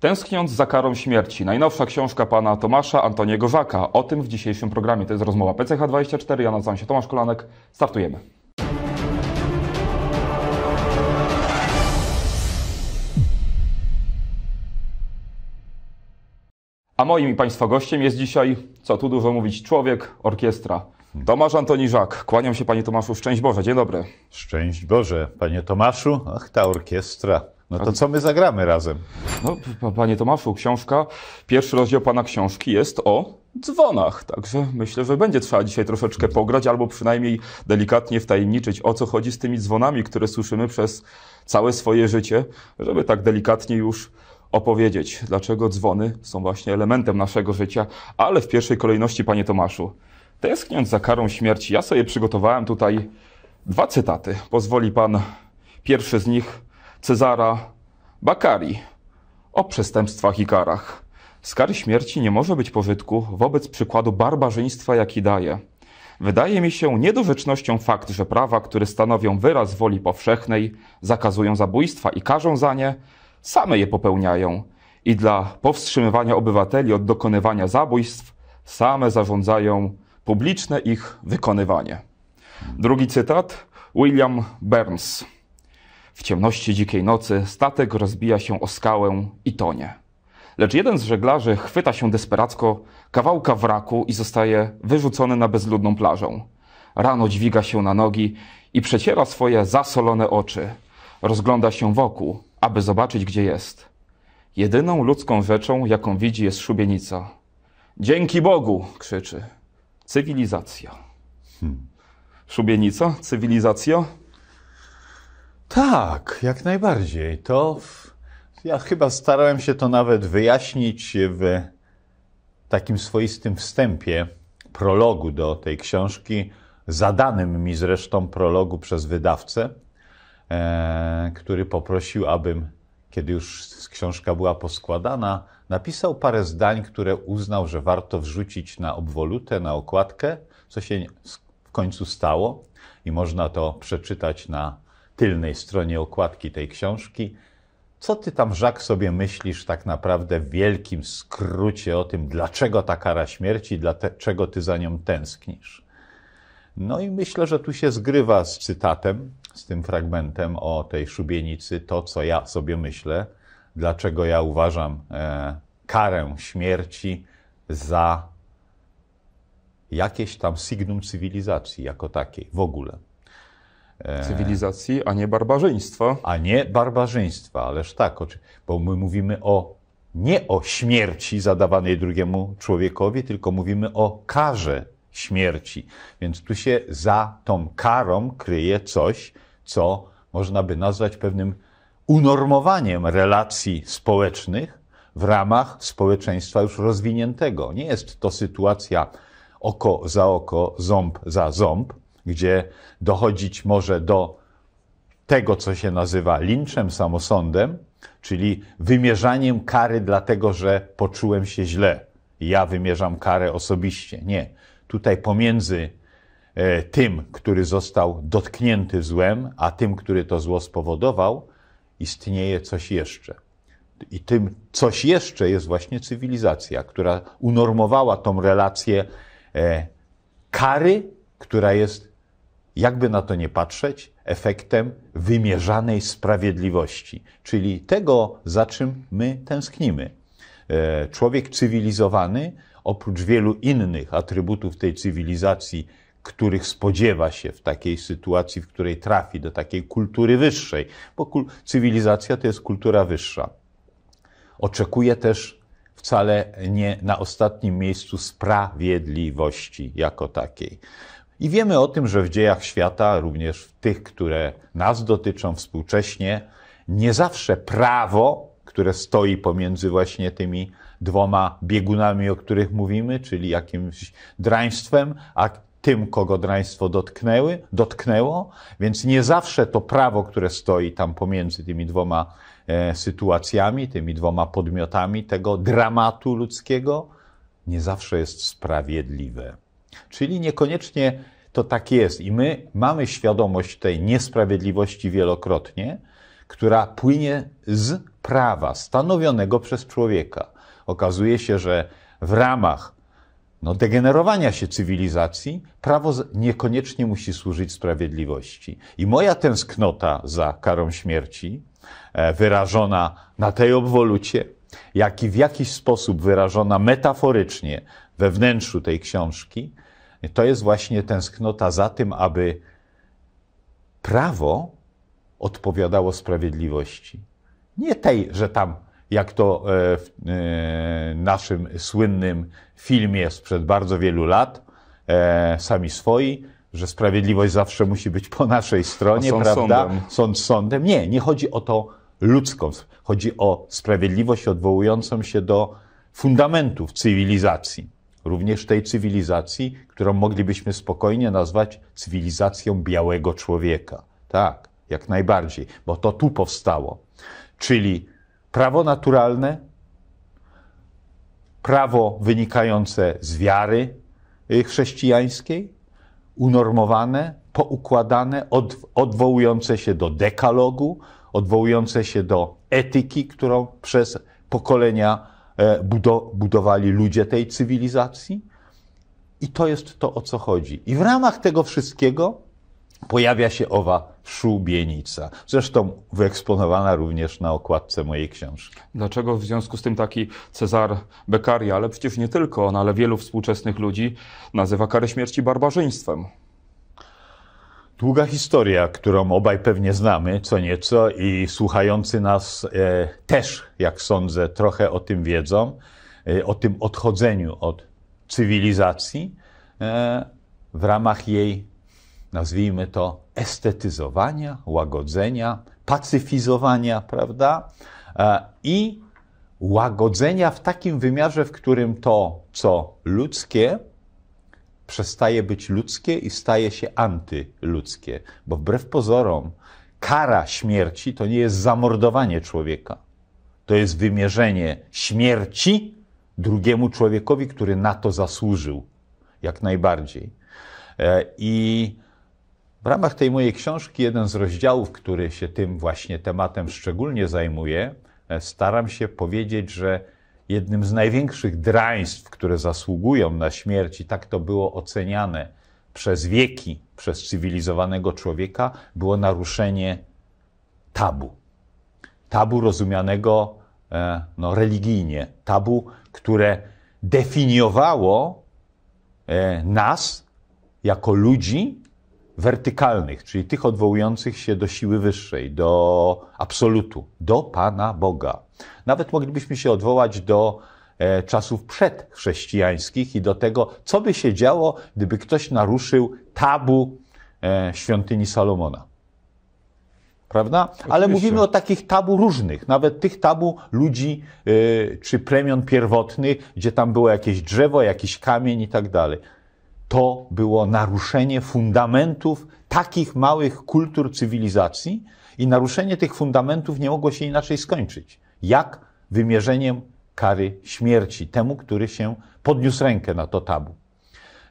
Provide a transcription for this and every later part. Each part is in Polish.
Tęskniąc za karą śmierci. Najnowsza książka pana Tomasza Antoniego Żaka. O tym w dzisiejszym programie. To jest rozmowa PCH24. Ja nazywam się Tomasz Kolanek. Startujemy. A moim i Państwa gościem jest dzisiaj, co tu dużo mówić, człowiek, orkiestra. Tomasz Antoni Żak. Kłaniam się Panie Tomaszu. Szczęść Boże. Dzień dobry. Szczęść Boże, Panie Tomaszu. Ach, ta orkiestra. No to co my zagramy razem? No, panie Tomaszu, książka, pierwszy rozdział pana książki jest o dzwonach, także myślę, że będzie trzeba dzisiaj troszeczkę pograć, albo przynajmniej delikatnie wtajemniczyć, o co chodzi z tymi dzwonami, które słyszymy przez całe swoje życie, żeby tak delikatnie już opowiedzieć, dlaczego dzwony są właśnie elementem naszego życia. Ale w pierwszej kolejności, panie Tomaszu, tęskniąc za karą śmierci, ja sobie przygotowałem tutaj dwa cytaty. Pozwoli pan pierwszy z nich Cezara Bakari o przestępstwach i karach. Z kary śmierci nie może być pożytku wobec przykładu barbarzyństwa, jaki daje. Wydaje mi się niedorzecznością fakt, że prawa, które stanowią wyraz woli powszechnej, zakazują zabójstwa i karzą za nie, same je popełniają i dla powstrzymywania obywateli od dokonywania zabójstw same zarządzają publiczne ich wykonywanie. Drugi cytat William Burns. W ciemności dzikiej nocy statek rozbija się o skałę i tonie. Lecz jeden z żeglarzy chwyta się desperacko kawałka wraku i zostaje wyrzucony na bezludną plażę. Rano dźwiga się na nogi i przeciera swoje zasolone oczy. Rozgląda się wokół, aby zobaczyć, gdzie jest. Jedyną ludzką rzeczą, jaką widzi, jest szubienica. Dzięki Bogu! krzyczy. Cywilizacja. Hmm. Szubienica? Cywilizacja? Tak, jak najbardziej. To ja chyba starałem się to nawet wyjaśnić w takim swoistym wstępie, prologu do tej książki, zadanym mi zresztą prologu przez wydawcę, e, który poprosił, abym, kiedy już książka była poskładana, napisał parę zdań, które uznał, że warto wrzucić na obwolutę, na okładkę, co się w końcu stało i można to przeczytać na tylnej stronie okładki tej książki. Co ty tam, Żak, sobie myślisz tak naprawdę w wielkim skrócie o tym, dlaczego ta kara śmierci, dlaczego ty za nią tęsknisz? No i myślę, że tu się zgrywa z cytatem, z tym fragmentem o tej szubienicy, to co ja sobie myślę, dlaczego ja uważam e, karę śmierci za jakieś tam signum cywilizacji jako takiej w ogóle. E, cywilizacji, a nie barbarzyństwa. A nie barbarzyństwa, ależ tak, bo my mówimy o nie o śmierci zadawanej drugiemu człowiekowi, tylko mówimy o karze śmierci. Więc tu się za tą karą kryje coś, co można by nazwać pewnym unormowaniem relacji społecznych w ramach społeczeństwa już rozwiniętego. Nie jest to sytuacja oko za oko, ząb za ząb, gdzie dochodzić może do tego, co się nazywa linczem, samosądem, czyli wymierzaniem kary dlatego, że poczułem się źle. Ja wymierzam karę osobiście. Nie. Tutaj pomiędzy e, tym, który został dotknięty złem, a tym, który to zło spowodował, istnieje coś jeszcze. I tym coś jeszcze jest właśnie cywilizacja, która unormowała tą relację e, kary, która jest jakby na to nie patrzeć, efektem wymierzanej sprawiedliwości, czyli tego, za czym my tęsknimy. E, człowiek cywilizowany, oprócz wielu innych atrybutów tej cywilizacji, których spodziewa się w takiej sytuacji, w której trafi do takiej kultury wyższej, bo cywilizacja to jest kultura wyższa. Oczekuje też wcale nie na ostatnim miejscu sprawiedliwości jako takiej. I wiemy o tym, że w dziejach świata, również w tych, które nas dotyczą współcześnie, nie zawsze prawo, które stoi pomiędzy właśnie tymi dwoma biegunami, o których mówimy, czyli jakimś draństwem, a tym, kogo draństwo dotknęły, dotknęło, więc nie zawsze to prawo, które stoi tam pomiędzy tymi dwoma e, sytuacjami, tymi dwoma podmiotami tego dramatu ludzkiego, nie zawsze jest sprawiedliwe. Czyli niekoniecznie to tak jest. I my mamy świadomość tej niesprawiedliwości wielokrotnie, która płynie z prawa stanowionego przez człowieka. Okazuje się, że w ramach no, degenerowania się cywilizacji prawo niekoniecznie musi służyć sprawiedliwości. I moja tęsknota za karą śmierci, e, wyrażona na tej obwolucie, jak i w jakiś sposób wyrażona metaforycznie we wnętrzu tej książki, to jest właśnie tęsknota za tym, aby prawo odpowiadało sprawiedliwości. Nie tej, że tam, jak to e, w e, naszym słynnym filmie sprzed bardzo wielu lat, e, sami swoi, że sprawiedliwość zawsze musi być po naszej stronie, sąd prawda? Sądem. Sąd sądem. Nie, nie chodzi o to ludzką. Chodzi o sprawiedliwość odwołującą się do fundamentów cywilizacji również tej cywilizacji, którą moglibyśmy spokojnie nazwać cywilizacją białego człowieka. Tak, jak najbardziej, bo to tu powstało. Czyli prawo naturalne, prawo wynikające z wiary y, chrześcijańskiej, unormowane, poukładane, od, odwołujące się do dekalogu, odwołujące się do etyki, którą przez pokolenia E, budowali ludzie tej cywilizacji. I to jest to, o co chodzi. I w ramach tego wszystkiego pojawia się owa szubienica. Zresztą wyeksponowana również na okładce mojej książki. Dlaczego w związku z tym taki Cezar Beccaria, ale przecież nie tylko on, ale wielu współczesnych ludzi nazywa karę śmierci barbarzyństwem? Długa historia, którą obaj pewnie znamy co nieco i słuchający nas e, też, jak sądzę, trochę o tym wiedzą, e, o tym odchodzeniu od cywilizacji e, w ramach jej, nazwijmy to, estetyzowania, łagodzenia, pacyfizowania, prawda? E, I łagodzenia w takim wymiarze, w którym to, co ludzkie, przestaje być ludzkie i staje się antyludzkie. Bo wbrew pozorom, kara śmierci to nie jest zamordowanie człowieka. To jest wymierzenie śmierci drugiemu człowiekowi, który na to zasłużył. Jak najbardziej. E, I w ramach tej mojej książki, jeden z rozdziałów, który się tym właśnie tematem szczególnie zajmuje, e, staram się powiedzieć, że jednym z największych draństw, które zasługują na śmierć, i tak to było oceniane przez wieki, przez cywilizowanego człowieka, było naruszenie tabu. Tabu rozumianego e, no, religijnie, tabu, które definiowało e, nas jako ludzi wertykalnych, czyli tych odwołujących się do siły wyższej, do absolutu, do Pana Boga. Nawet moglibyśmy się odwołać do e, czasów przedchrześcijańskich i do tego, co by się działo, gdyby ktoś naruszył tabu e, świątyni Salomona. Prawda? Oczywiście. Ale mówimy o takich tabu różnych, nawet tych tabu ludzi e, czy plemion pierwotnych, gdzie tam było jakieś drzewo, jakiś kamień i tak dalej to było naruszenie fundamentów takich małych kultur cywilizacji i naruszenie tych fundamentów nie mogło się inaczej skończyć, jak wymierzeniem kary śmierci temu, który się podniósł rękę na to tabu.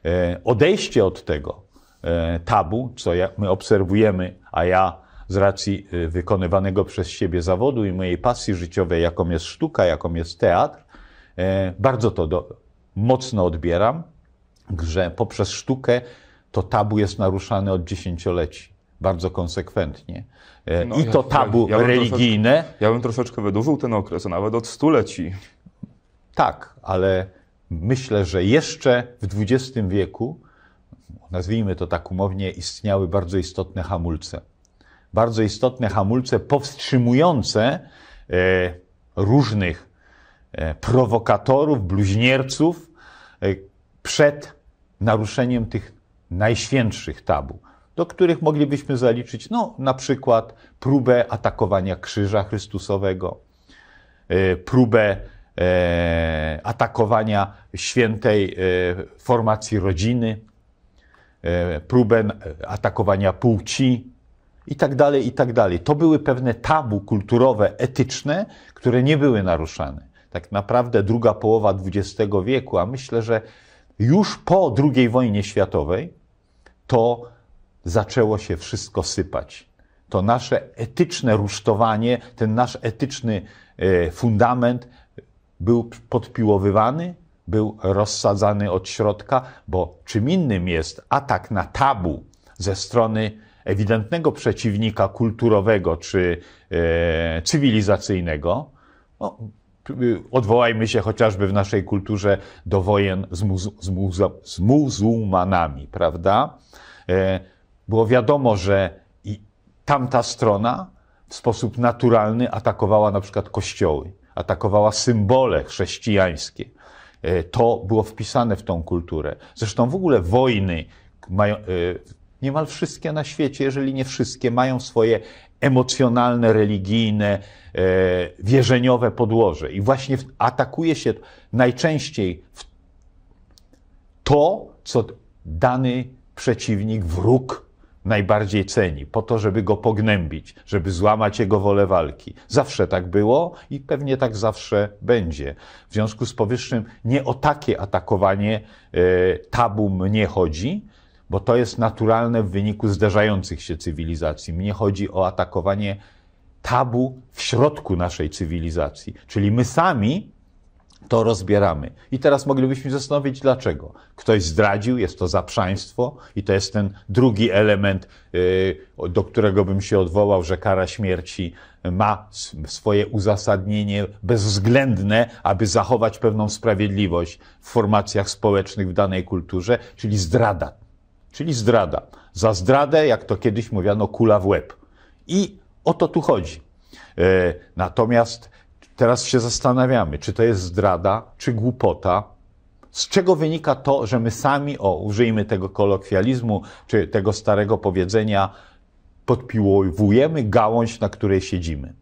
E, odejście od tego e, tabu, co my obserwujemy, a ja z racji e, wykonywanego przez siebie zawodu i mojej pasji życiowej, jaką jest sztuka, jaką jest teatr, bardzo to do, mocno odbieram grze poprzez sztukę, to tabu jest naruszane od dziesięcioleci bardzo konsekwentnie. E, no, I to tabu ja, ja religijne. troszeczkę, ja bym troszeczkę wydłużył ten okres, a nawet od stuleci. Tak, ale myślę, że jeszcze w XX wieku, nazwijmy to tak umownie, istniały bardzo istotne hamulce. Bardzo istotne hamulce powstrzymujące e, różnych e, prowokatorów, bluźnierców e, przed naruszeniem tych najświętszych tabu, do których moglibyśmy zaliczyć no, na przykład próbę atakowania krzyża Chrystusowego, e, próbę e, atakowania świętej e, formacji rodziny, próbę atakowania płci i tak dalej, i tak dalej. To były pewne tabu kulturowe, etyczne, które nie były naruszane. Tak naprawdę druga połowa XX wieku, a myślę, że już po II wojnie światowej, to zaczęło się wszystko sypać. To nasze etyczne rusztowanie, ten nasz etyczny e, fundament był podpiłowywany, był rozsadzany od środka, bo czym innym jest atak na tabu ze strony ewidentnego przeciwnika kulturowego czy e, cywilizacyjnego. No, Y, odwołajmy się chociażby w naszej kulturze do wojen z, muzu, z, muzu, z muzułmanami, prawda? E, było wiadomo, że i tamta strona w sposób naturalny atakowała na przykład kościoły, atakowała symbole chrześcijańskie. E, to było wpisane w tą kulturę. Zresztą w ogóle wojny mają, e, niemal wszystkie na świecie, jeżeli nie wszystkie, mają swoje emocjonalne, religijne, e, wierzeniowe podłoże. I właśnie atakuje się najczęściej w to, co dany przeciwnik, wróg najbardziej ceni, po to, żeby go pognębić, żeby złamać jego wolę walki. Zawsze tak było i pewnie tak zawsze będzie. W związku z powyższym nie o takie atakowanie e, tabu mnie chodzi, bo to jest naturalne w wyniku zderzających się cywilizacji. Mnie chodzi o atakowanie tabu w środku naszej cywilizacji, czyli my sami to rozbieramy. I teraz moglibyśmy zastanowić, dlaczego. Ktoś zdradził, jest to zaprzaństwo, i to jest ten drugi element, yy, do którego bym się odwołał, że kara śmierci ma swoje uzasadnienie bezwzględne, aby zachować pewną sprawiedliwość w formacjach społecznych w danej kulturze, czyli zdrada czyli zdrada. Za zdradę, jak to kiedyś mówiano, kula w łeb. I o to tu chodzi. E, natomiast teraz się zastanawiamy, czy to jest zdrada, czy głupota. Z czego wynika to, że my sami, o, użyjmy tego kolokwializmu, czy tego starego powiedzenia, podpiłowujemy gałąź, na której siedzimy.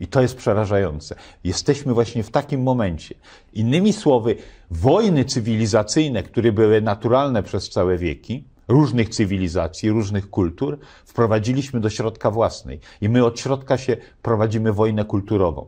I to jest przerażające. Jesteśmy właśnie w takim momencie. Innymi słowy, wojny cywilizacyjne, które były naturalne przez całe wieki, różnych cywilizacji, różnych kultur, wprowadziliśmy do środka własnej. I my od środka się prowadzimy wojnę kulturową.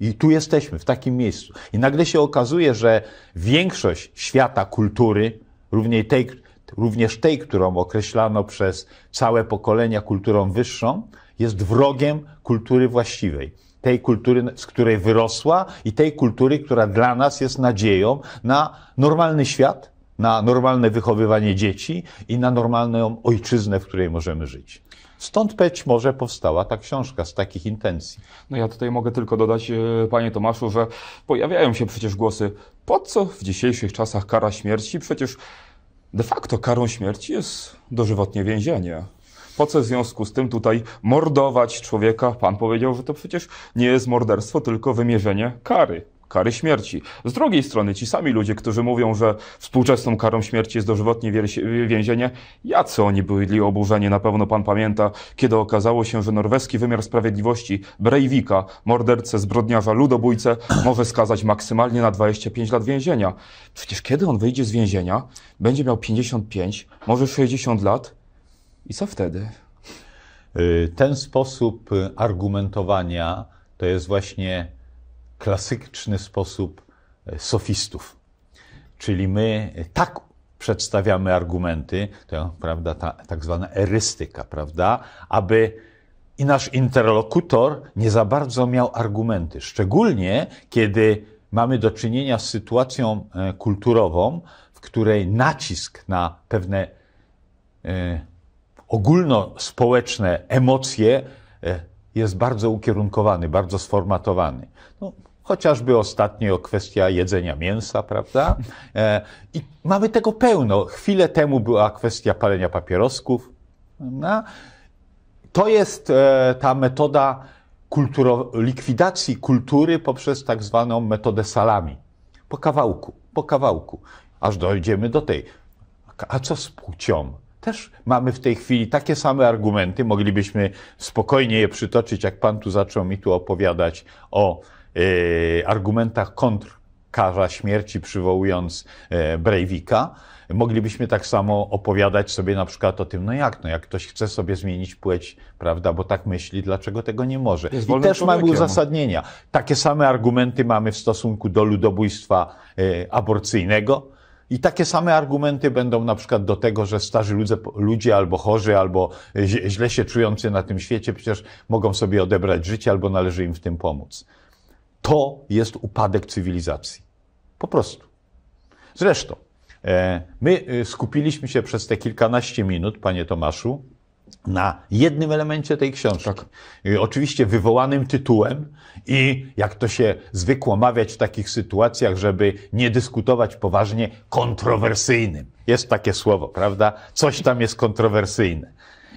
I tu jesteśmy, w takim miejscu. I nagle się okazuje, że większość świata kultury, również tej, również tej którą określano przez całe pokolenia kulturą wyższą, jest wrogiem kultury właściwej tej kultury, z której wyrosła i tej kultury, która dla nas jest nadzieją na normalny świat, na normalne wychowywanie dzieci i na normalną ojczyznę, w której możemy żyć. Stąd być może powstała ta książka z takich intencji. No ja tutaj mogę tylko dodać, e, panie Tomaszu, że pojawiają się przecież głosy, po co w dzisiejszych czasach kara śmierci? Przecież de facto karą śmierci jest dożywotnie więzienie. Po co w związku z tym tutaj mordować człowieka? Pan powiedział, że to przecież nie jest morderstwo, tylko wymierzenie kary kary śmierci. Z drugiej strony ci sami ludzie, którzy mówią, że współczesną karą śmierci jest dożywotnie więzienie, jacy oni byli oburzeni, na pewno pan pamięta, kiedy okazało się, że norweski wymiar sprawiedliwości Breivika, mordercę, zbrodniarza, ludobójcę, może skazać maksymalnie na 25 lat więzienia. Przecież kiedy on wyjdzie z więzienia, będzie miał 55, może 60 lat i co wtedy? Y, ten sposób y, argumentowania to jest właśnie klasyczny sposób e, sofistów. Czyli my tak przedstawiamy argumenty, to, prawda, ta, tak zwana erystyka, prawda, aby i nasz interlokutor nie za bardzo miał argumenty. Szczególnie kiedy mamy do czynienia z sytuacją e, kulturową, w której nacisk na pewne e, ogólnospołeczne emocje jest bardzo ukierunkowany, bardzo sformatowany. No, Chociażby ostatnio kwestia jedzenia mięsa, prawda? E, I mamy tego pełno. Chwilę temu była kwestia palenia papierosków. Prawda? To jest e, ta metoda kulturo- likwidacji kultury poprzez tak zwaną metodę salami. Po kawałku, po kawałku, aż dojdziemy do tej. A co z płcią? Też mamy w tej chwili takie same argumenty, moglibyśmy spokojnie je przytoczyć, jak pan tu zaczął mi tu opowiadać o Y, argumentach kontr kara śmierci, przywołując e, Breivika, moglibyśmy tak samo opowiadać sobie na przykład o tym, no jak, no jak ktoś chce sobie zmienić płeć, prawda, bo tak myśli, dlaczego tego nie może. I też mamy uzasadnienia. Takie same argumenty mamy w stosunku do ludobójstwa e, aborcyjnego. I takie same argumenty będą na przykład do tego, że starzy ludzie, ludzie albo chorzy, albo źle się czujący na tym świecie przecież mogą sobie odebrać życie, albo należy im w tym pomóc to jest upadek cywilizacji. Po prostu. Zresztą, e, my e, skupiliśmy się przez te kilkanaście minut, panie Tomaszu, na jednym elemencie tej książki. Tak. E, oczywiście wywołanym tytułem i jak to się zwykło mawiać w takich sytuacjach, żeby nie dyskutować poważnie, kontrowersyjnym. Jest takie słowo, prawda? Coś tam jest kontrowersyjne.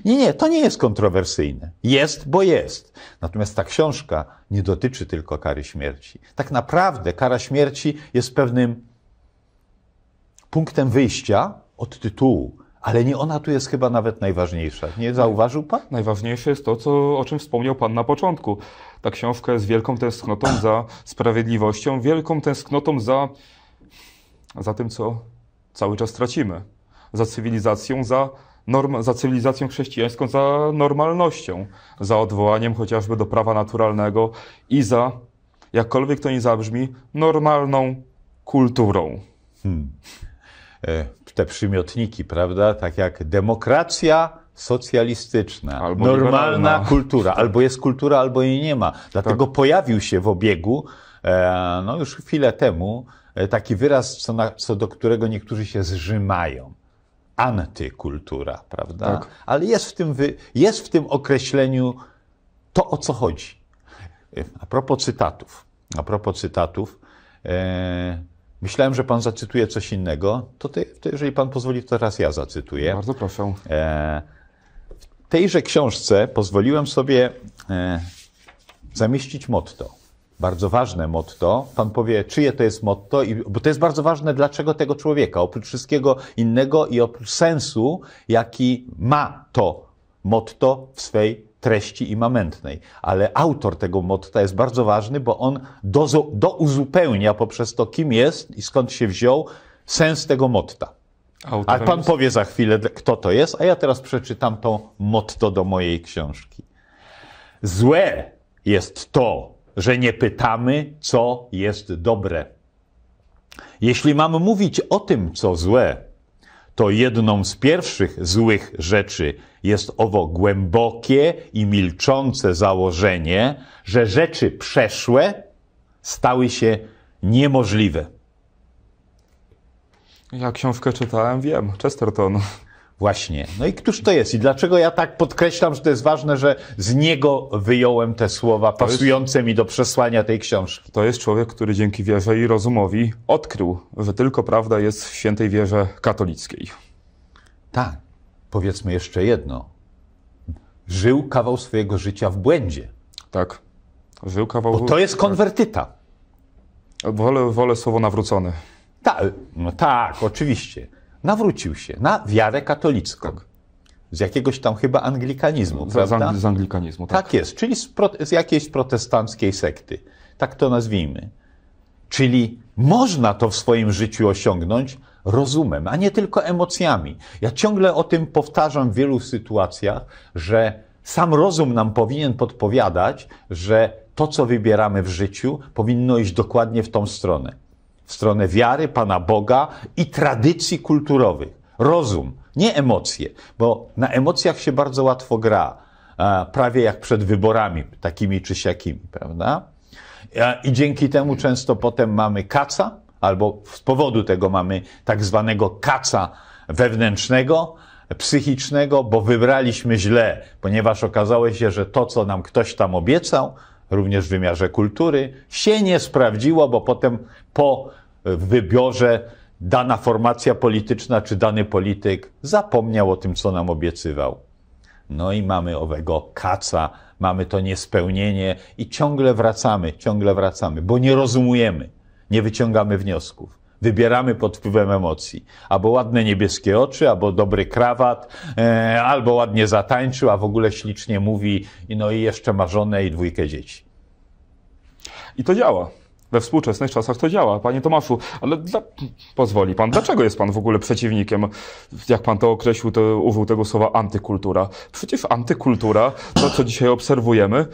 Nie, nie, to nie jest kontrowersyjne. Jest, bo jest. Natomiast ta książka nie dotyczy tylko kary śmierci. Tak naprawdę kara śmierci jest pewnym punktem wyjścia od tytułu, ale nie ona tu jest chyba nawet najważniejsza. Nie zauważył pan? Najważniejsze jest to, co, o czym wspomniał pan na początku. Ta książka jest wielką tęsknotą tak. za sprawiedliwością, wielką tęsknotą za, za tym, co cały czas tracimy. Za cywilizacją, za norm, za cywilizacją chrześcijańską, za normalnością, za odwołaniem chociażby do prawa naturalnego i za, jakkolwiek to nie zabrzmi, normalną kulturą. Hmm. E, te przymiotniki, prawda? Tak jak demokracja, socjalistyczna, albo normalna liberalna. kultura. Albo jest kultura, albo jej nie ma. Dlatego tak. pojawił się w obiegu, e, no już chwilę temu, e, taki wyraz, co, na, co do którego niektórzy się zrzymają antykultura, prawda? Tak. Ale jest w, tym wy, jest w tym określeniu to, o co chodzi. A propos cytatów, a propos cytatów, e, myślałem, że pan zacytuje coś innego, to, ty, to jeżeli pan pozwoli, to teraz ja zacytuję. Bardzo proszę. E, w tejże książce pozwoliłem sobie e, zamieścić motto bardzo ważne motto. Pan powie, czyje to jest motto, i, bo to jest bardzo ważne, dlaczego tego człowieka, oprócz wszystkiego innego i oprócz sensu, jaki ma to motto w swej treści imamentnej. Ale autor tego motta jest bardzo ważny, bo on do, poprzez to, kim jest i skąd się wziął, sens tego motta. A pan jest... powie za chwilę, kto to jest, a ja teraz przeczytam to motto do mojej książki. Złe jest to, że nie pytamy, co jest dobre. Jeśli mam mówić o tym, co złe, to jedną z pierwszych złych rzeczy jest owo głębokie i milczące założenie, że rzeczy przeszłe stały się niemożliwe. Ja książkę czytałem, wiem, Chesterton. Właśnie. No i któż to jest? I dlaczego ja tak podkreślam, że to jest ważne, że z niego wyjąłem te słowa pasujące jest, mi do przesłania tej książki? To jest człowiek, który dzięki wierze i rozumowi odkrył, że tylko prawda jest w świętej wierze katolickiej. Tak. Powiedzmy jeszcze jedno. Żył kawał swojego życia w błędzie. Tak. Żył kawał... Bo to jest konwertyta. Wolę, wolę słowo nawrócony. Tak, no tak, oczywiście nawrócił się na wiarę katolicką. Tak. Z jakiegoś tam chyba anglikanizmu, z, prawda? Z anglikanizmu, tak. Tak jest, czyli z, pro, z jakiejś protestanckiej sekty. Tak to nazwijmy. Czyli można to w swoim życiu osiągnąć rozumem, a nie tylko emocjami. Ja ciągle o tym powtarzam w wielu sytuacjach, że sam rozum nam powinien podpowiadać, że to, co wybieramy w życiu, powinno iść dokładnie w tą stronę w stronę wiary, Pana Boga i tradycji kulturowych. Rozum, nie emocje, bo na emocjach się bardzo łatwo gra, prawie jak przed wyborami, takimi czy siakimi, prawda? I dzięki temu często potem mamy kaca, albo z powodu tego mamy tak zwanego kaca wewnętrznego, psychicznego, bo wybraliśmy źle, ponieważ okazało się, że to, co nam ktoś tam obiecał, również w wymiarze kultury, się nie sprawdziło, bo potem po w wybiorze dana formacja polityczna czy dany polityk zapomniał o tym, co nam obiecywał. No i mamy owego kaca, mamy to niespełnienie i ciągle wracamy, ciągle wracamy, bo nie rozumiemy, nie wyciągamy wniosków. Wybieramy pod wpływem emocji. Albo ładne niebieskie oczy, albo dobry krawat, e, albo ładnie zatańczył, a w ogóle ślicznie mówi, no i jeszcze ma żonę i dwójkę dzieci. I to działa we współczesnych czasach to działa. Panie Tomaszu, ale dla... pozwoli pan, dlaczego jest pan w ogóle przeciwnikiem, jak pan to określił, to użył tego słowa antykultura? Przecież antykultura, to co dzisiaj obserwujemy,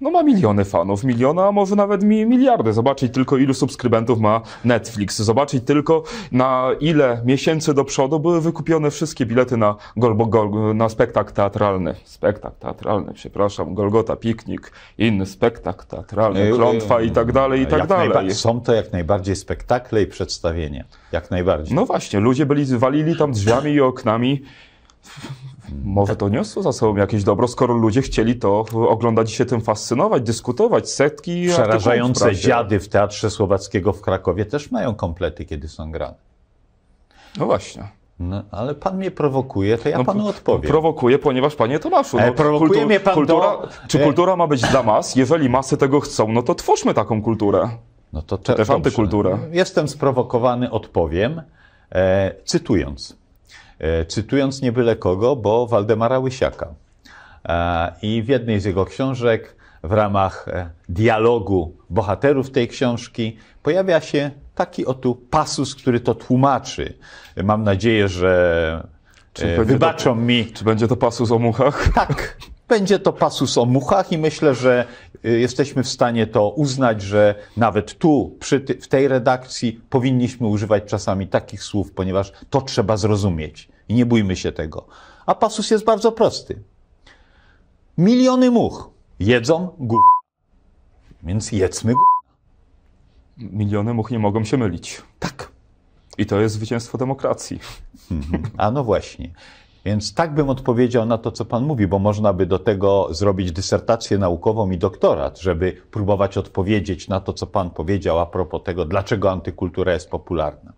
no ma miliony fanów, miliona, a może nawet miliardy. Zobaczyć tylko, ilu subskrybentów ma Netflix. Zobaczyć tylko, na ile miesięcy do przodu były wykupione wszystkie bilety na, gol, gol, na spektakl teatralny. Spektakl teatralny, przepraszam. Golgota, piknik, inny spektakl teatralny, klątwa i tak dalej, i tak jak dalej. Są to jak najbardziej spektakle i przedstawienie. Jak najbardziej. No właśnie, ludzie byli, walili tam drzwiami i oknami może tak. to niosło za sobą jakieś dobro, skoro ludzie chcieli to oglądać i się tym fascynować, dyskutować, setki Przerażające w dziady w Teatrze Słowackiego w Krakowie też mają komplety, kiedy są grane. No właśnie. No, ale pan mnie prowokuje, to ja no, panu odpowiem. Prowokuje, ponieważ panie Tomaszu. No, e, prowokuje kultu, mnie pan kultura, do... E. Czy kultura ma być dla mas? Jeżeli masy tego chcą, no to twórzmy taką kulturę. No to, to też antykulturę. Jestem sprowokowany, odpowiem, e, cytując. E, cytując nie byle kogo, bo Waldemara Łysiaka. E, I w jednej z jego książek, w ramach e, dialogu bohaterów tej książki, pojawia się taki oto pasus, który to tłumaczy. Mam nadzieję, że czy wybaczą to, mi. Czy będzie to pasus o muchach? Tak. Będzie to pasus o muchach i myślę, że y, jesteśmy w stanie to uznać, że nawet tu, przy ty, w tej redakcji, powinniśmy używać czasami takich słów, ponieważ to trzeba zrozumieć i nie bójmy się tego. A pasus jest bardzo prosty. Miliony much jedzą gór, więc jedzmy gór. Miliony much nie mogą się mylić. Tak. I to jest zwycięstwo demokracji. Mhm. A no właśnie. Więc tak bym odpowiedział na to, co Pan mówi, bo można by do tego zrobić dysertację naukową i doktorat, żeby próbować odpowiedzieć na to, co Pan powiedział a propos tego, dlaczego antykultura jest popularna.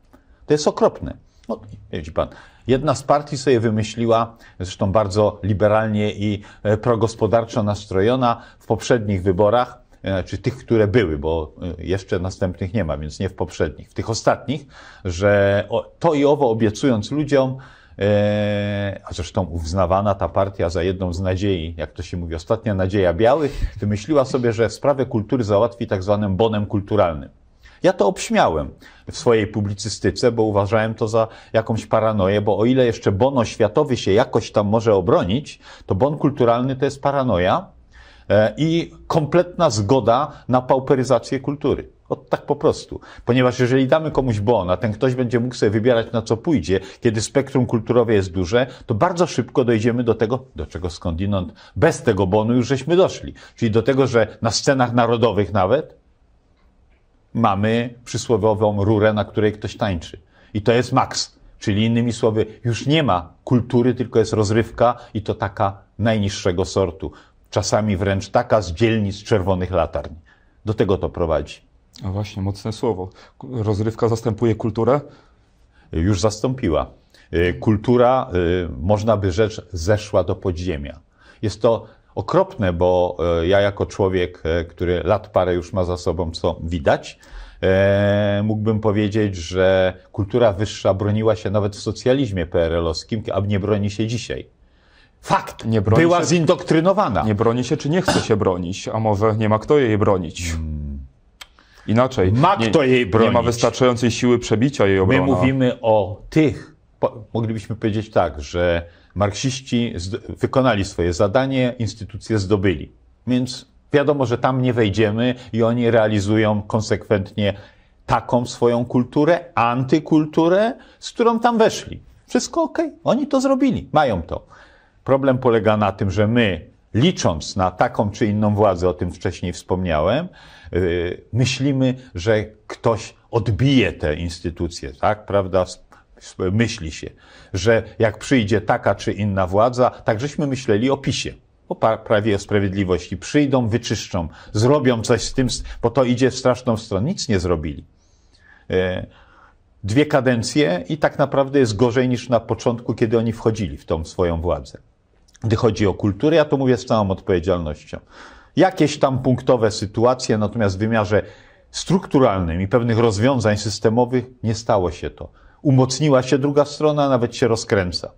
To jest okropne. No, widzi Pan, jedna z partii sobie wymyśliła, zresztą bardzo liberalnie i e, progospodarczo nastrojona w poprzednich wyborach, e, czy tych, które były, bo e, jeszcze następnych nie ma, więc nie w poprzednich, w tych ostatnich, że to i owo obiecując ludziom, E, a zresztą uznawana ta partia za jedną z nadziei, jak to się mówi, ostatnia nadzieja białych, wymyśliła sobie, że sprawę kultury załatwi tak zwanym bonem kulturalnym. Ja to obśmiałem w swojej publicystyce, bo uważałem to za jakąś paranoję, bo o ile jeszcze bon oświatowy się jakoś tam może obronić, to bon kulturalny to jest paranoja e, i kompletna zgoda na pauperyzację kultury. Od tak po prostu. Ponieważ jeżeli damy komuś bona, ten ktoś będzie mógł sobie wybierać na co pójdzie, kiedy spektrum kulturowe jest duże, to bardzo szybko dojdziemy do tego, do czego skądinąd bez tego bonu już żeśmy doszli. Czyli do tego, że na scenach narodowych nawet mamy przysłowiową rurę, na której ktoś tańczy. I to jest maks. Czyli innymi słowy, już nie ma kultury, tylko jest rozrywka i to taka najniższego sortu. Czasami wręcz taka z dzielnic czerwonych latarni. Do tego to prowadzi. A właśnie, mocne słowo. Rozrywka zastępuje kulturę? Już zastąpiła. Y, kultura, y, można by rzecz, zeszła do podziemia. Jest to okropne, bo y, ja jako człowiek, który lat parę już ma za sobą, co widać, mógłbym powiedzieć, że kultura wyższa broniła się nawet w socjalizmie PRL-owskim, a nie broni się dzisiaj. Fakt! była się, zindoktrynowana. Nie broni się, czy nie chce się bronić, a może nie ma kto jej bronić. Hmm. Inaczej. Ma nie, kto jej bronić. Nie ma wystarczającej siły przebicia jej obrony. My mówimy o tych, moglibyśmy powiedzieć tak, że marksiści wykonali swoje zadanie, instytucje zdobyli. Więc wiadomo, że tam nie wejdziemy i oni realizują konsekwentnie taką swoją kulturę, antykulturę, z którą tam weszli. Wszystko ok, oni to zrobili, mają to. Problem polega na tym, że my, licząc na taką czy inną władzę, o tym wcześniej wspomniałem, Y, myślimy, że ktoś odbije te instytucje, tak, prawda? Myśli się, że jak przyjdzie taka czy inna władza, tak żeśmy myśleli o PiSie o prawie o sprawiedliwości. Przyjdą, wyczyszczą, zrobią coś z tym, bo to idzie w straszną stronę. Nic nie zrobili. Y, dwie kadencje i tak naprawdę jest gorzej niż na początku, kiedy oni wchodzili w tą swoją władzę. Gdy chodzi o kulturę, ja to mówię z całą odpowiedzialnością jakieś tam punktowe sytuacje, natomiast w wymiarze strukturalnym i pewnych rozwiązań systemowych nie stało się to. Umocniła się druga strona, nawet się rozkręca.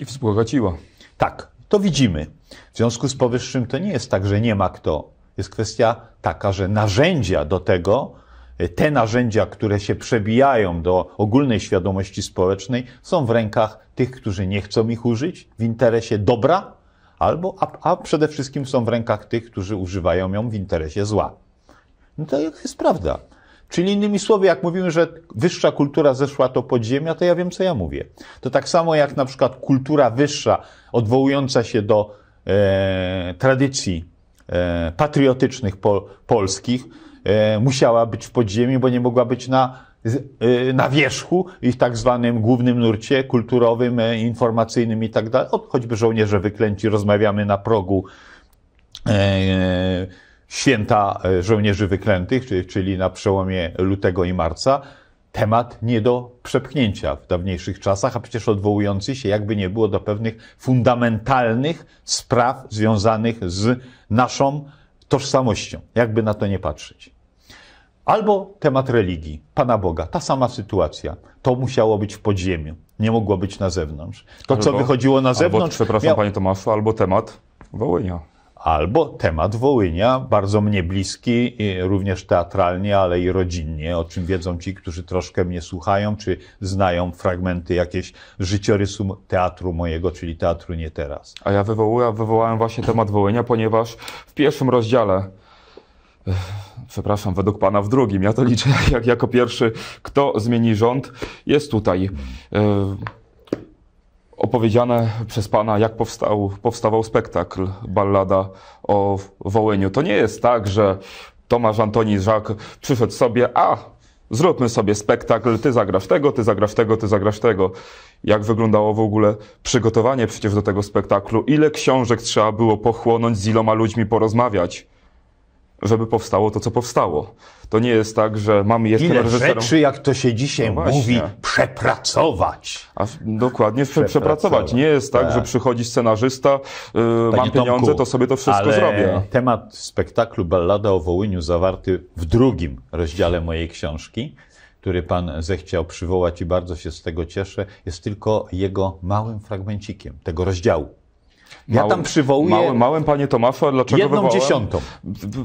I wzbogaciła. Tak, to widzimy. W związku z powyższym to nie jest tak, że nie ma kto. Jest kwestia taka, że narzędzia do tego, e, te narzędzia, które się przebijają do ogólnej świadomości społecznej, są w rękach tych, którzy nie chcą ich użyć w interesie dobra, albo, a, a przede wszystkim są w rękach tych, którzy używają ją w interesie zła. No to jest prawda. Czyli innymi słowy, jak mówimy, że wyższa kultura zeszła to podziemia, to ja wiem, co ja mówię. To tak samo jak na przykład kultura wyższa, odwołująca się do e, tradycji e, patriotycznych polskich, e, musiała być w podziemiu, bo nie mogła być na Y, na wierzchu i w tak zwanym głównym nurcie kulturowym, e, informacyjnym i tak dalej. Choćby żołnierze wyklęci, rozmawiamy na progu e, święta e, żołnierzy wyklętych, czyli na przełomie lutego i marca. Temat nie do przepchnięcia w dawniejszych czasach, a przecież odwołujący się, jakby nie było, do pewnych fundamentalnych spraw związanych z naszą tożsamością, jakby na to nie patrzeć. Albo temat religii, Pana Boga, ta sama sytuacja. To musiało być w podziemiu, nie mogło być na zewnątrz. To, albo, co wychodziło na zewnątrz. Albo, przepraszam, miał... Panie Tomaszu, albo temat Wołynia. Albo temat Wołynia, bardzo mnie bliski, również teatralnie, ale i rodzinnie, o czym wiedzą ci, którzy troszkę mnie słuchają, czy znają fragmenty jakieś życiorysu teatru mojego, czyli teatru nie teraz. A ja wywołałem właśnie temat Wołynia, ponieważ w pierwszym rozdziale przepraszam, według Pana w drugim, ja to liczę jak, jako pierwszy, kto zmieni rząd, jest tutaj e, opowiedziane przez Pana, jak powstał, powstawał spektakl Ballada o Wołyniu. To nie jest tak, że Tomasz Antoni Żak przyszedł sobie, a zróbmy sobie spektakl, ty zagrasz tego, ty zagrasz tego, ty zagrasz tego. Jak wyglądało w ogóle przygotowanie przecież do tego spektaklu? Ile książek trzeba było pochłonąć, z iloma ludźmi porozmawiać? żeby powstało to, co powstało. To nie jest tak, że mamy jeszcze Ile rzeczy, jak to się dzisiaj no mówi, przepracować. A, dokładnie, przepracować. przepracować. Nie jest tak, tak, że przychodzi scenarzysta, yy, mam pieniądze, to sobie to wszystko ale zrobię. temat spektaklu Ballada o Wołyniu zawarty w drugim rozdziale mojej książki który Pan zechciał przywołać i bardzo się z tego cieszę, jest tylko jego małym fragmencikiem tego rozdziału ja tam przywołuję. Małym, małym panie Tomaszu, a dlaczego Jedną wywołałem? dziesiątą.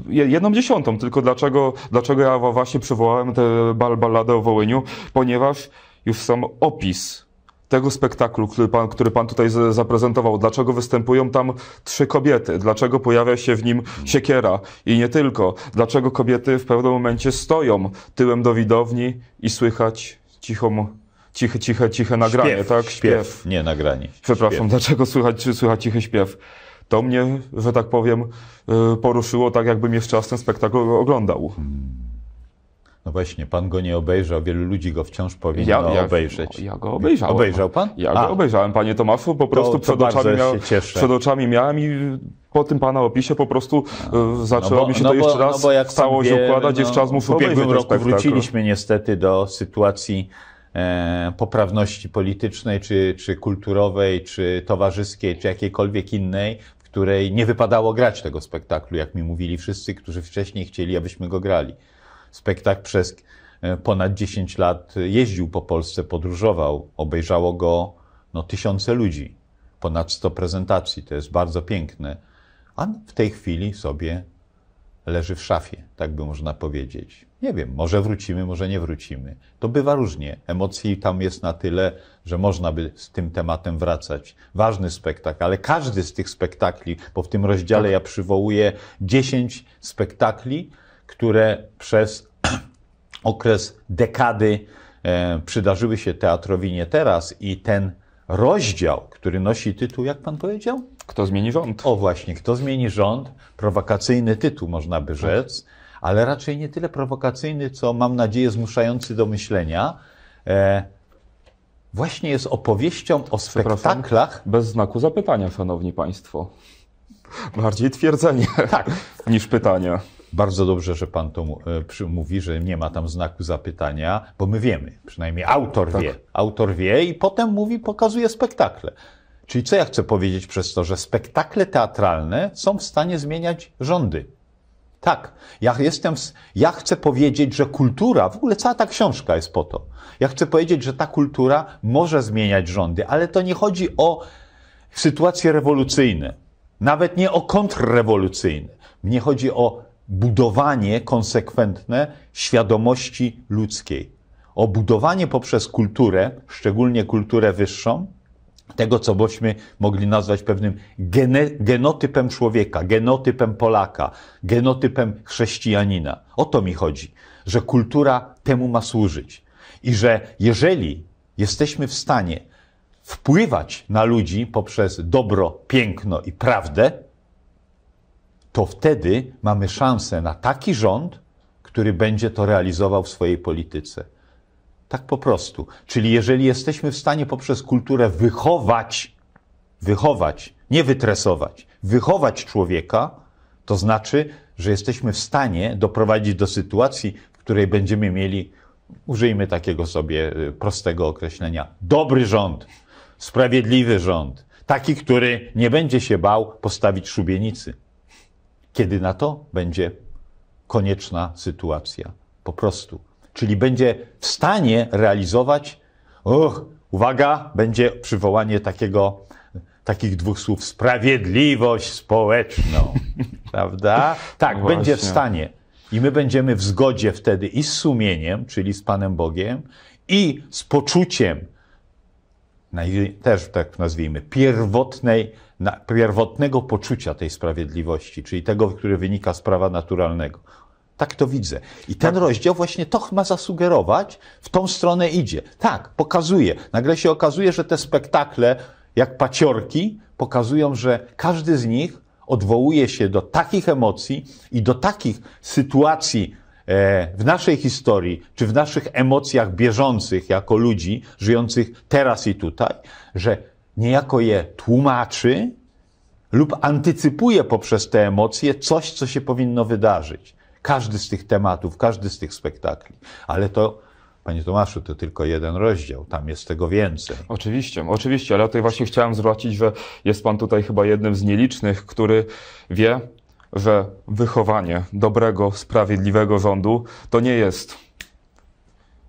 Jedną dziesiątą, tylko dlaczego, dlaczego ja właśnie przywołałem tę bal balladę o Wołyniu? Ponieważ już sam opis tego spektaklu, który pan, który pan tutaj zaprezentował, dlaczego występują tam trzy kobiety, dlaczego pojawia się w nim siekiera i nie tylko, dlaczego kobiety w pewnym momencie stoją tyłem do widowni i słychać cichą ciche, ciche, ciche nagranie, śpiew, tak? Śpiew. śpiew. Nie nagranie. Przepraszam, śpiew. dlaczego słychać, słychać cichy śpiew? To mnie, że tak powiem, y, poruszyło tak, jakbym jeszcze raz ten spektakl oglądał. Hmm. No właśnie, pan go nie obejrzał, wielu ludzi go wciąż powinno ja, ja, obejrzeć. Ja go obejrzałem. Obejrzał pan? Ja go A. obejrzałem, panie Tomaszu, po prostu to, to przed, oczami miał, przed oczami miałem i po tym pana opisie po prostu y, no. zaczęło no bo, mi się no to bo, jeszcze raz no jak całość układać, no, jeszcze raz muszę W ubiegłym roku wróciliśmy niestety do sytuacji E, poprawności politycznej, czy, czy kulturowej, czy towarzyskiej, czy jakiejkolwiek innej, w której nie wypadało grać tego spektaklu, jak mi mówili wszyscy, którzy wcześniej chcieli, abyśmy go grali. Spektakl przez e, ponad 10 lat jeździł po Polsce, podróżował, obejrzało go no, tysiące ludzi, ponad 100 prezentacji, to jest bardzo piękne. A w tej chwili sobie leży w szafie, tak by można powiedzieć. Nie wiem, może wrócimy, może nie wrócimy. To bywa różnie. Emocji tam jest na tyle, że można by z tym tematem wracać. Ważny spektakl, ale każdy z tych spektakli, bo w tym rozdziale tak. ja przywołuję 10 spektakli, które przez okres dekady e, przydarzyły się teatrowi nie teraz i ten rozdział, który nosi tytuł, jak pan powiedział? Kto zmieni rząd? O właśnie, kto zmieni rząd? Prowokacyjny tytuł, można by tak. rzec, ale raczej nie tyle prowokacyjny, co mam nadzieję zmuszający do myślenia. E, właśnie jest opowieścią o spektaklach. Bez znaku zapytania, szanowni państwo. Bardziej twierdzenie tak. niż pytania. Bardzo dobrze, że pan to e, mówi, że nie ma tam znaku zapytania, bo my wiemy, przynajmniej autor tak. wie. Autor wie i potem mówi, pokazuje spektakle. Czyli co ja chcę powiedzieć przez to, że spektakle teatralne są w stanie zmieniać rządy. Tak, ja, jestem, ja chcę powiedzieć, że kultura, w ogóle cała ta książka jest po to. Ja chcę powiedzieć, że ta kultura może zmieniać rządy, ale to nie chodzi o sytuacje rewolucyjne, nawet nie o kontrrewolucyjne. Mnie chodzi o budowanie konsekwentne świadomości ludzkiej, o budowanie poprzez kulturę, szczególnie kulturę wyższą, tego, co byśmy mogli nazwać pewnym gene, genotypem człowieka, genotypem Polaka, genotypem chrześcijanina. O to mi chodzi, że kultura temu ma służyć. I że jeżeli jesteśmy w stanie wpływać na ludzi poprzez dobro, piękno i prawdę, to wtedy mamy szansę na taki rząd, który będzie to realizował w swojej polityce. Tak po prostu. Czyli jeżeli jesteśmy w stanie poprzez kulturę wychować, wychować, nie wytresować, wychować człowieka, to znaczy, że jesteśmy w stanie doprowadzić do sytuacji, w której będziemy mieli, użyjmy takiego sobie y, prostego określenia, dobry rząd, sprawiedliwy rząd, taki, który nie będzie się bał postawić szubienicy. Kiedy na to będzie konieczna sytuacja. Po prostu czyli będzie w stanie realizować, uch, uwaga, będzie przywołanie takiego, takich dwóch słów, sprawiedliwość społeczną, prawda? Tak, no będzie w stanie. I my będziemy w zgodzie wtedy i z sumieniem, czyli z Panem Bogiem, i z poczuciem, też tak nazwijmy, pierwotnej, pierwotnego poczucia tej sprawiedliwości, czyli tego, który wynika z prawa naturalnego. Tak to widzę. I ten tak. rozdział właśnie to ma zasugerować, w tą stronę idzie. Tak, pokazuje. Nagle się okazuje, że te spektakle, jak paciorki, pokazują, że każdy z nich odwołuje się do takich emocji i do takich sytuacji e, w naszej historii, czy w naszych emocjach bieżących jako ludzi żyjących teraz i tutaj, że niejako je tłumaczy lub antycypuje poprzez te emocje coś, co się powinno wydarzyć. Każdy z tych tematów, każdy z tych spektakli. Ale to Panie Tomaszu, to tylko jeden rozdział, tam jest tego więcej. Oczywiście, oczywiście, ale ja tutaj właśnie chciałem zwrócić, że jest Pan tutaj chyba jednym z nielicznych, który wie, że wychowanie dobrego, sprawiedliwego rządu to nie jest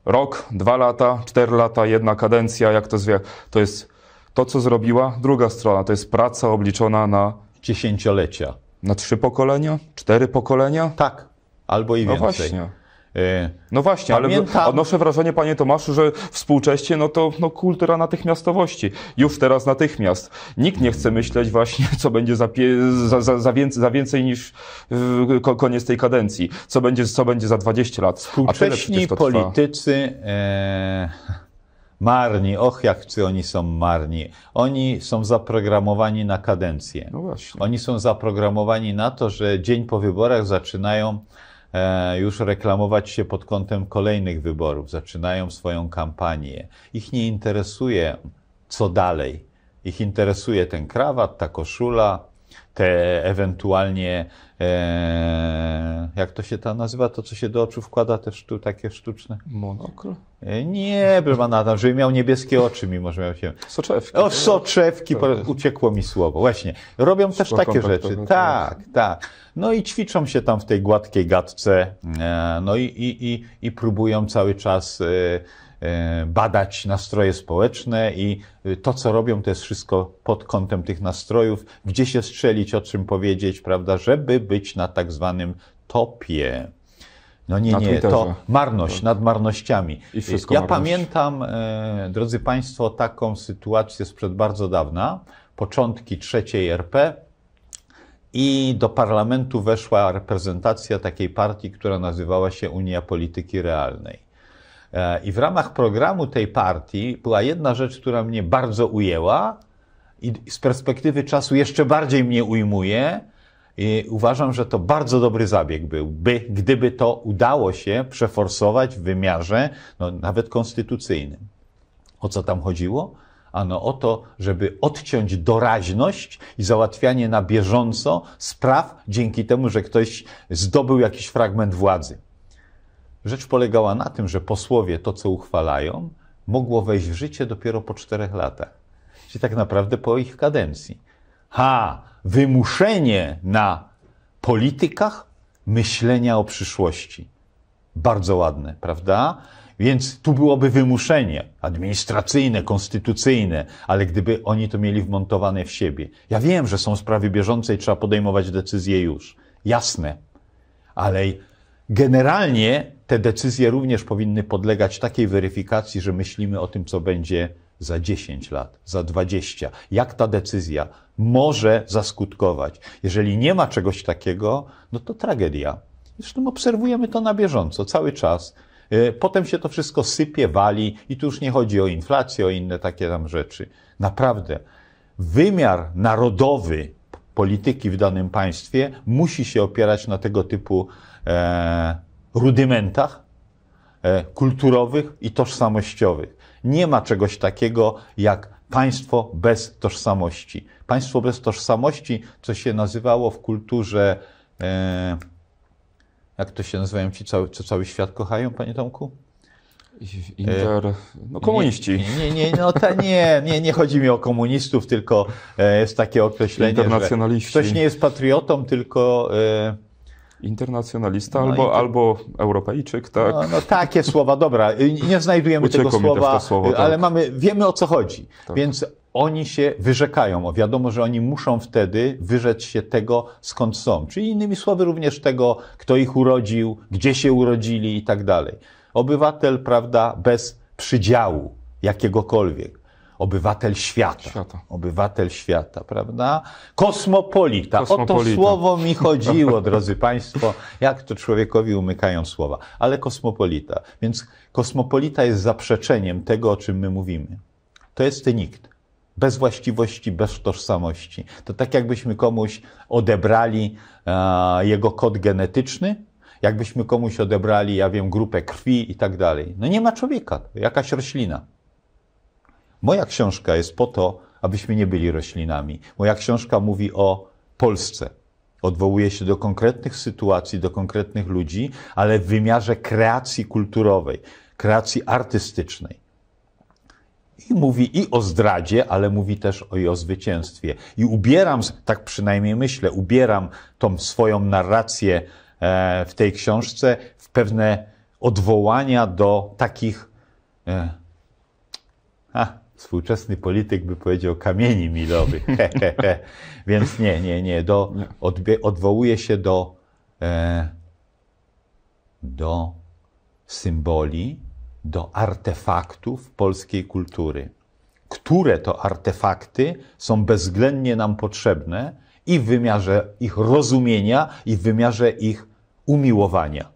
rok, dwa lata, cztery lata, jedna kadencja, jak to zwie. To jest to, co zrobiła druga strona, to jest praca obliczona na... Dziesięciolecia. Na trzy pokolenia? Cztery pokolenia? Tak albo i no więcej. E, no właśnie. No właśnie, Pamiętam. ale odnoszę wrażenie, panie Tomaszu, że współcześnie no to no, kultura natychmiastowości. Już teraz natychmiast. Nikt nie chce myśleć właśnie, co będzie za, za, za, za, więcej, za więcej niż koniec tej kadencji. Co będzie, co będzie za 20 lat. Współcześni politycy e, marni, och jak czy oni są marni. Oni są zaprogramowani na kadencję. No właśnie. Oni są zaprogramowani na to, że dzień po wyborach zaczynają E, już reklamować się pod kątem kolejnych wyborów, zaczynają swoją kampanię. Ich nie interesuje, co dalej. Ich interesuje ten krawat, ta koszula, te ewentualnie, e, jak to się ta nazywa, to co się do oczu wkłada, te sztu, takie sztuczne? monokro e, Nie, proszę pana, żeby miał niebieskie oczy, mimo że miał się... Soczewki. O, soczewki, uciekło mi słowo, właśnie. Robią też takie rzeczy, tak, tak. No i ćwiczą się tam w tej gładkiej gadce, e, no i, i, i, i próbują cały czas... E, E, badać nastroje społeczne i y, to, co robią, to jest wszystko pod kątem tych nastrojów, gdzie się strzelić, o czym powiedzieć, prawda, żeby być na tak zwanym topie. No nie, nie, to marność, tak. nad marnościami. I wszystko ja marność. pamiętam, e, drodzy Państwo, taką sytuację sprzed bardzo dawna, początki trzeciej RP i do parlamentu weszła reprezentacja takiej partii, która nazywała się Unia Polityki Realnej. E, I w ramach programu tej partii była jedna rzecz, która mnie bardzo ujęła i z perspektywy czasu jeszcze bardziej mnie ujmuje. I uważam, że to bardzo dobry zabieg By gdyby to udało się przeforsować w wymiarze no, nawet konstytucyjnym. O co tam chodziło? Ano o to, żeby odciąć doraźność i załatwianie na bieżąco spraw dzięki temu, że ktoś zdobył jakiś fragment władzy. Rzecz polegała na tym, że posłowie to, co uchwalają, mogło wejść w życie dopiero po czterech latach, czyli tak naprawdę po ich kadencji. Ha! Wymuszenie na politykach myślenia o przyszłości. Bardzo ładne, prawda? Więc tu byłoby wymuszenie administracyjne, konstytucyjne, ale gdyby oni to mieli wmontowane w siebie. Ja wiem, że są sprawy bieżące i trzeba podejmować decyzje już. Jasne. Ale generalnie te decyzje również powinny podlegać takiej weryfikacji, że myślimy o tym, co będzie za 10 lat, za 20. Jak ta decyzja może zaskutkować? Jeżeli nie ma czegoś takiego, no to tragedia. Zresztą obserwujemy to na bieżąco, cały czas. Y, potem się to wszystko sypie, wali i tu już nie chodzi o inflację, o inne takie tam rzeczy. Naprawdę, wymiar narodowy polityki w danym państwie musi się opierać na tego typu e, rudymentach e, kulturowych i tożsamościowych. Nie ma czegoś takiego jak państwo bez tożsamości. Państwo bez tożsamości, co się nazywało w kulturze, e, jak to się nazywają ci, cały, co cały świat kochają, panie Tomku? Inter... E, no komuniści. Nie, nie, nie, no to nie, nie, nie chodzi mi o komunistów, tylko jest takie określenie, że ktoś nie jest patriotą, tylko... Internacjonalista no albo, albo Europejczyk, tak? No, no, takie słowa, dobra, y, nie znajdujemy Uciekło tego słowa, słowo, y, tak. ale mamy, wiemy o co chodzi. Tak. Więc oni się wyrzekają, o wiadomo, że oni muszą wtedy wyrzec się tego, skąd są. Czyli innymi słowy również tego, kto ich urodził, gdzie się urodzili i tak dalej. Obywatel, prawda, bez przydziału jakiegokolwiek obywatel świata. świata. Obywatel świata, prawda? Kosmopolita. Kosmopolita. O to słowo mi chodziło, drodzy Państwo. Jak to człowiekowi umykają słowa? Ale kosmopolita. Więc kosmopolita jest zaprzeczeniem tego, o czym my mówimy. To jest nikt. Bez właściwości, bez tożsamości. To tak jakbyśmy komuś odebrali e, jego kod genetyczny, jakbyśmy komuś odebrali, ja wiem, grupę krwi i tak dalej. No nie ma człowieka, jakaś roślina. Moja książka jest po to, abyśmy nie byli roślinami. Moja książka mówi o Polsce. Odwołuje się do konkretnych sytuacji, do konkretnych ludzi, ale w wymiarze kreacji kulturowej, kreacji artystycznej. I mówi i o zdradzie, ale mówi też o, i o zwycięstwie. I ubieram, tak przynajmniej myślę, ubieram tą swoją narrację e, w tej książce w pewne odwołania do takich. Ha, e, współczesny polityk by powiedział kamieni milowych. Więc nie, nie, nie. Do, odbie, odwołuje się do, e, do symboli, do artefaktów polskiej kultury. Które to artefakty są bezwzględnie nam potrzebne i w wymiarze ich rozumienia, i w wymiarze ich umiłowania.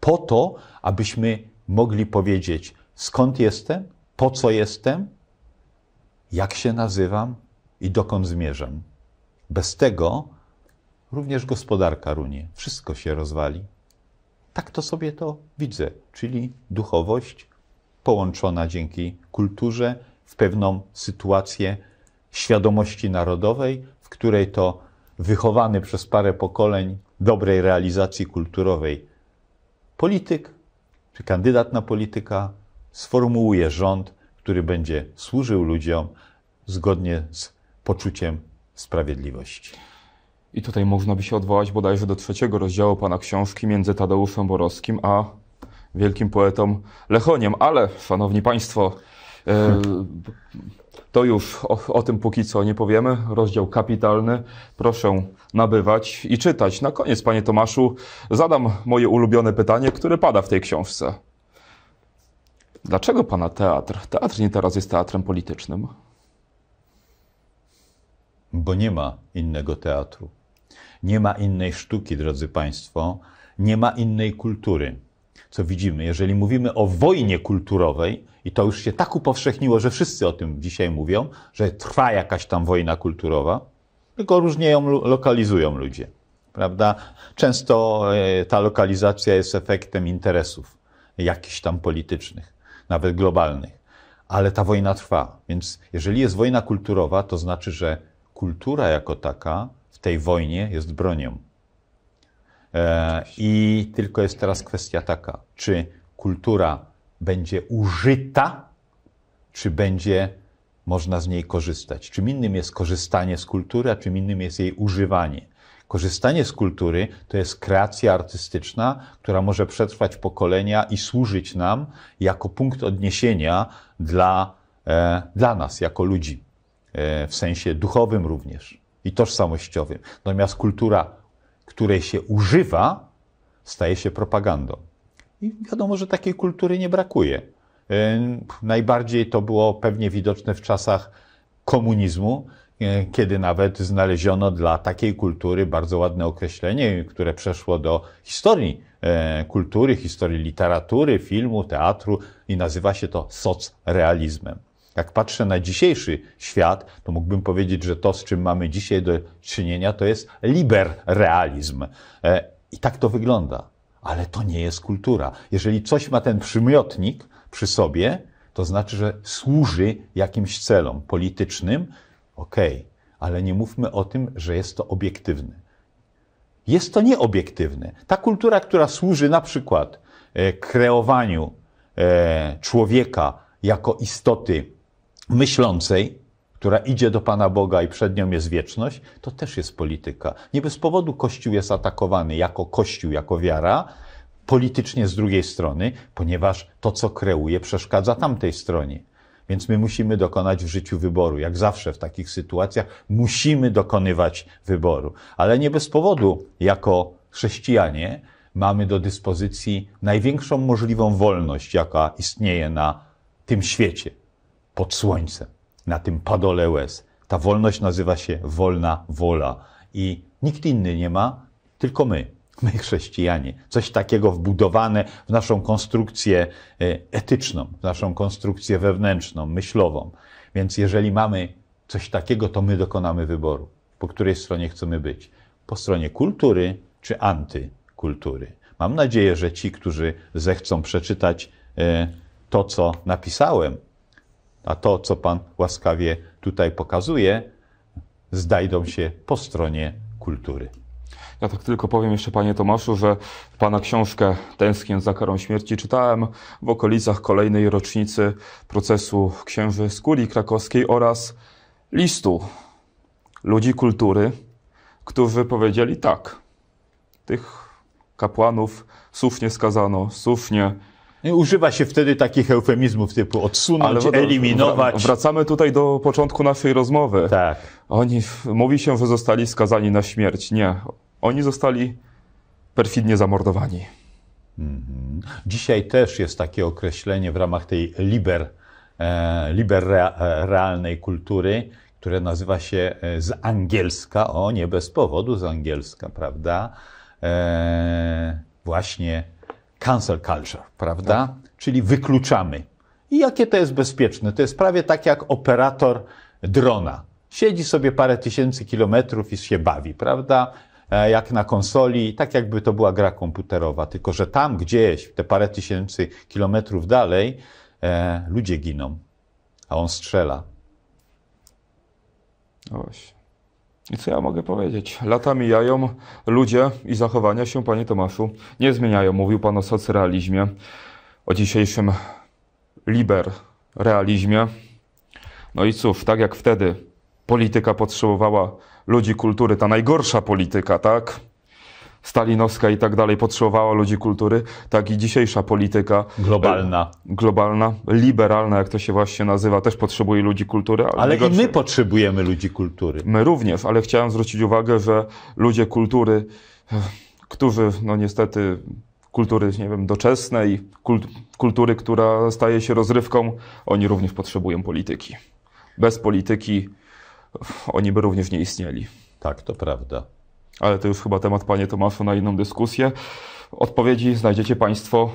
Po to, abyśmy mogli powiedzieć, skąd jestem, po co jestem, jak się nazywam i dokąd zmierzam. Bez tego również gospodarka runie, wszystko się rozwali. Tak to sobie to widzę, czyli duchowość połączona dzięki kulturze w pewną sytuację świadomości narodowej, w której to wychowany przez parę pokoleń dobrej realizacji kulturowej polityk czy kandydat na polityka sformułuje rząd, który będzie służył ludziom zgodnie z poczuciem sprawiedliwości. I tutaj można by się odwołać bodajże do trzeciego rozdziału pana książki między Tadeuszem Borowskim a wielkim poetą Lechoniem. Ale, szanowni państwo, e, to już o, o, tym póki co nie powiemy. Rozdział kapitalny. Proszę nabywać i czytać. Na koniec, panie Tomaszu, zadam moje ulubione pytanie, które pada w tej książce. Dlaczego pana teatr? Teatr nie teraz jest teatrem politycznym. Bo nie ma innego teatru. Nie ma innej sztuki, drodzy państwo, nie ma innej kultury. Co widzimy, jeżeli mówimy o wojnie kulturowej, i to już się tak upowszechniło, że wszyscy o tym dzisiaj mówią, że trwa jakaś tam wojna kulturowa, tylko różnie ją lokalizują ludzie. Prawda? Często e, ta lokalizacja jest efektem interesów jakichś tam politycznych nawet globalnych. Ale ta wojna trwa, więc jeżeli jest wojna kulturowa, to znaczy, że kultura jako taka w tej wojnie jest bronią. E, I tylko jest teraz kwestia taka, czy kultura będzie użyta, czy będzie można z niej korzystać. Czym innym jest korzystanie z kultury, a czym innym jest jej używanie. Korzystanie z kultury to jest kreacja artystyczna, która może przetrwać pokolenia i służyć nam jako punkt odniesienia dla, e, dla nas, jako ludzi, e, w sensie duchowym również i tożsamościowym. Natomiast kultura, której się używa, staje się propagandą. I wiadomo, że takiej kultury nie brakuje. E, najbardziej to było pewnie widoczne w czasach komunizmu, E, kiedy nawet znaleziono dla takiej kultury bardzo ładne określenie, które przeszło do historii e, kultury, historii literatury, filmu, teatru i nazywa się to socrealizmem. Jak patrzę na dzisiejszy świat, to mógłbym powiedzieć, że to, z czym mamy dzisiaj do czynienia, to jest liberrealizm. E, I tak to wygląda. Ale to nie jest kultura. Jeżeli coś ma ten przymiotnik przy sobie, to znaczy, że służy jakimś celom politycznym, Okej, okay, ale nie mówmy o tym, że jest to obiektywne. Jest to nieobiektywne. Ta kultura, która służy na przykład e, kreowaniu e, człowieka jako istoty myślącej, która idzie do Pana Boga i przed nią jest wieczność, to też jest polityka. Nie bez powodu Kościół jest atakowany jako Kościół, jako wiara, politycznie z drugiej strony, ponieważ to, co kreuje, przeszkadza tamtej stronie. Więc my musimy dokonać w życiu wyboru. Jak zawsze w takich sytuacjach musimy dokonywać wyboru. Ale nie bez powodu, jako chrześcijanie, mamy do dyspozycji największą możliwą wolność, jaka istnieje na tym świecie, pod słońcem, na tym padole łez. Ta wolność nazywa się wolna wola i nikt inny nie ma, tylko my my chrześcijanie, coś takiego wbudowane w naszą konstrukcję e, etyczną, w naszą konstrukcję wewnętrzną, myślową. Więc jeżeli mamy coś takiego, to my dokonamy wyboru, po której stronie chcemy być. Po stronie kultury czy antykultury. Mam nadzieję, że ci, którzy zechcą przeczytać e, to, co napisałem, a to, co Pan łaskawie tutaj pokazuje, znajdą się po stronie kultury. Ja tak tylko powiem jeszcze, panie Tomaszu, że pana książkę Tęsknię za karą śmierci czytałem w okolicach kolejnej rocznicy procesu księży z Krakowskiej oraz listu ludzi kultury, którzy powiedzieli tak. Tych kapłanów słusznie skazano, słusznie Używa się wtedy takich eufemizmów typu odsunąć, Ale eliminować. Wracamy tutaj do początku naszej rozmowy. Tak. Oni, mówi się, że zostali skazani na śmierć. Nie. Oni zostali perfidnie zamordowani. Mhm. Dzisiaj też jest takie określenie w ramach tej liber, e, liber e, realnej kultury, które nazywa się e, z angielska, o nie bez powodu z angielska, prawda? E, właśnie cancel culture, prawda? Tak. Czyli wykluczamy. I jakie to jest bezpieczne? To jest prawie tak jak operator drona. Siedzi sobie parę tysięcy kilometrów i się bawi, prawda? E, jak na konsoli, tak jakby to była gra komputerowa, tylko że tam gdzieś, te parę tysięcy kilometrów dalej, e, ludzie giną, a on strzela. Oś. I co ja mogę powiedzieć? Lata mijają, ludzie i zachowania się, panie Tomaszu, nie zmieniają. Mówił pan o socrealizmie, o dzisiejszym liberrealizmie. No i cóż, tak jak wtedy polityka potrzebowała ludzi kultury, ta najgorsza polityka, tak? Stalinowska i tak dalej potrzebowała ludzi kultury, tak i dzisiejsza polityka. E, globalna. globalna, liberalna, jak to się właśnie nazywa, też potrzebuje ludzi kultury. Ale, ale i my potrzebujemy ludzi kultury. My również, ale chciałem zwrócić uwagę, że ludzie kultury, e, którzy no niestety kultury, nie wiem, doczesnej, kultury, która staje się rozrywką, oni również potrzebują polityki. Bez polityki oni by również nie istnieli. Tak, to prawda. Ale to już chyba temat, panie Tomaszu, na inną dyskusję. Odpowiedzi znajdziecie państwo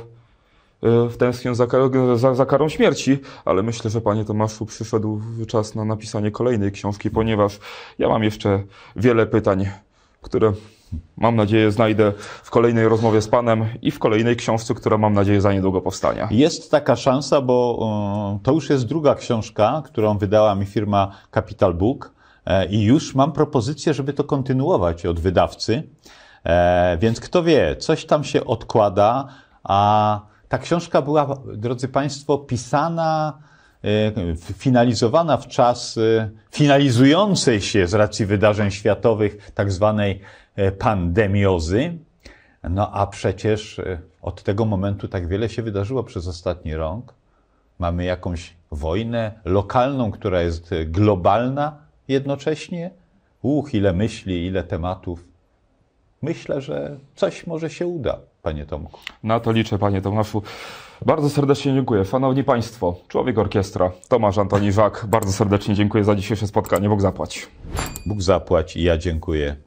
y, w tęsknię za, za, za, karą śmierci, ale myślę, że panie Tomaszu przyszedł czas na napisanie kolejnej książki, ponieważ ja mam jeszcze wiele pytań, które mam nadzieję, znajdę w kolejnej rozmowie z Panem i w kolejnej książce, która mam nadzieję za niedługo powstanie. Jest taka szansa, bo e, to już jest druga książka, którą wydała mi firma Capital Book e, i już mam propozycję, żeby to kontynuować od wydawcy. E, więc kto wie, coś tam się odkłada, a ta książka była, drodzy Państwo, pisana E, finalizowana w czas e, finalizującej się z racji wydarzeń światowych tak zwanej e, pandemiozy. No a przecież od tego momentu tak wiele się wydarzyło przez ostatni rok. Mamy jakąś wojnę lokalną, która jest globalna jednocześnie. Uch, ile myśli, ile tematów. Myślę, że coś może się uda, panie Tomku. Na to liczę, panie Tomaszu. Bardzo serdecznie dziękuję. Szanowni Państwo, człowiek orkiestra, Tomasz Antoni Żak, bardzo serdecznie dziękuję za dzisiejsze spotkanie. Bóg zapłać. Bóg zapłać i ja dziękuję.